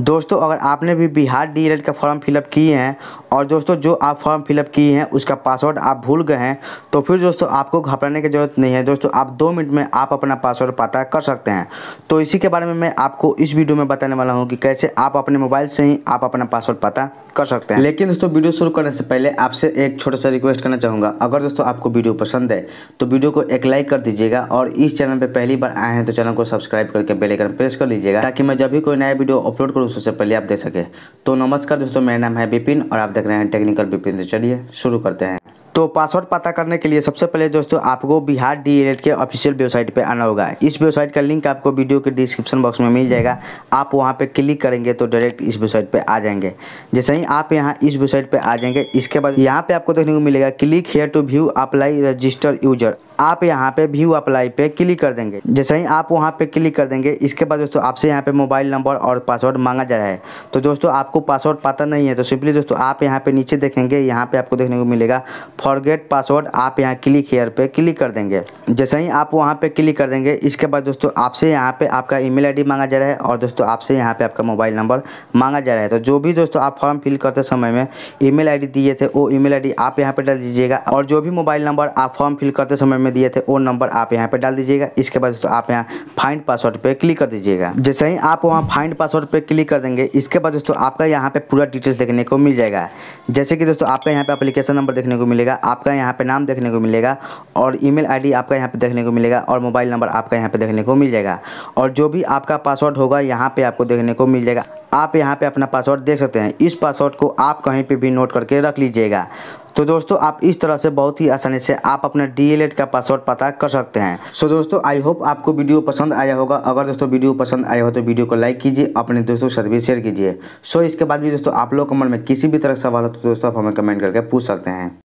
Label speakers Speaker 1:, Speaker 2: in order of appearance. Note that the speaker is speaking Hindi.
Speaker 1: दोस्तों अगर आपने भी बिहार डी का फॉर्म फिलअप किए हैं और दोस्तों जो आप फॉर्म फिलअप किए हैं उसका पासवर्ड आप भूल गए हैं तो फिर दोस्तों आपको घबराने की ज़रूरत नहीं है दोस्तों आप दो मिनट में आप अपना पासवर्ड पता कर सकते हैं तो इसी के बारे में मैं आपको इस वीडियो में बताने वाला हूँ कि कैसे आप अपने मोबाइल से ही आप अपना पासवर्ड पता कर सकते हैं लेकिन दोस्तों वीडियो शुरू करने से पहले आपसे एक छोटा सा रिक्वेस्ट करना चाहूँगा अगर दोस्तों आपको वीडियो पसंद है तो वीडियो को एक लाइक कर दीजिएगा और इस चैनल पर पहली बार आए हैं तो चैनल को सब्सक्राइब करके बेलेकन प्रेस कर लीजिएगा ताकि मैं जब भी कोई नया वीडियो अपलोड करूँ जरूर सबसे पहले आप देख सके तो नमस्कार दोस्तों मेरा नाम है विपिन और आप देख रहे हैं टेक्निकल विपिन तो चलिए शुरू करते हैं तो पासवर्ड पता करने के लिए सबसे पहले दोस्तों आपको बिहार डी e के ऑफिशियल वेबसाइट पे आना होगा इस वेबसाइट का लिंक आपको वीडियो के डिस्क्रिप्शन बॉक्स में मिल जाएगा आप वहाँ पे क्लिक करेंगे तो डायरेक्ट इस वेबसाइट पे आ जाएंगे जैसे ही आप यहाँ इस वेबसाइट पे आ जाएंगे इसके बाद यहाँ पे आपको देखने को मिलेगा click here to view apply register user आप यहाँ पे व्यू अप्लाई पे क्लिक कर देंगे जैसे ही आप वहाँ पे क्लिक कर देंगे इसके बाद दोस्तों आपसे यहाँ पे मोबाइल नंबर और पासवर्ड मांगा जा रहा है तो दोस्तों आपको पासवर्ड पता नहीं है तो सिंपली दोस्तों आप यहाँ पे नीचे देखेंगे यहाँ पे आपको देखने को मिलेगा फॉरगेट पासवर्ड आप यहाँ क्लिक हेयर पे क्लिक कर देंगे जैसे ही आप वहाँ पे क्लिक कर देंगे इसके बाद दोस्तों आपसे यहाँ पे आपका ई मेल मांगा जा रहा है और दोस्तों आपसे यहाँ पे आपका मोबाइल नंबर मांगा जा रहा है तो जो भी दोस्तों आप फॉर्म फिल करते समय में ई मेल दिए थे वो ई मेल आप यहाँ पे डाल दीजिएगा और जो भी मोबाइल नंबर आप फॉर्म फिल करते समय में में दिए थे वो नंबर आप यहाँ पर डाल दीजिएगा इसके बाद दोस्तों आप यहाँ फाइंड पासवर्ड पर क्लिक कर दीजिएगा जैसे ही आप वहाँ फाइंड पासवर्ड पर क्लिक कर देंगे इसके बाद दोस्तों आपका यहाँ पर पूरा डिटेल्स देखने को मिल जाएगा जैसे कि दोस्तों आपका यहाँ पर अपलीकेशन नंबर देखने को मिलेगा आपका यहाँ पर नाम देखने को मिलेगा और ई मेल आपका यहाँ पे देखने को मिलेगा और मोबाइल नंबर आपका यहाँ पे देखने को मिल जाएगा और जो भी आपका पासवर्ड होगा यहाँ पे आपको देखने को मिल जाएगा आप यहाँ पे अपना पासवर्ड देख सकते हैं इस पासवर्ड को आप कहीं पे भी नोट करके रख लीजिएगा तो दोस्तों आप इस तरह से बहुत ही आसानी से आप अपना डी का पासवर्ड पता कर सकते हैं सो so दोस्तों आई होप आपको वीडियो पसंद आया होगा अगर दोस्तों वीडियो पसंद आया हो तो वीडियो को लाइक कीजिए अपने दोस्तों के साथ भी शेयर कीजिए सो so इसके बाद भी दोस्तों आप लोग कमेंट में किसी भी तरह का सवाल हो तो दोस्तों आप हमें कमेंट करके पूछ सकते हैं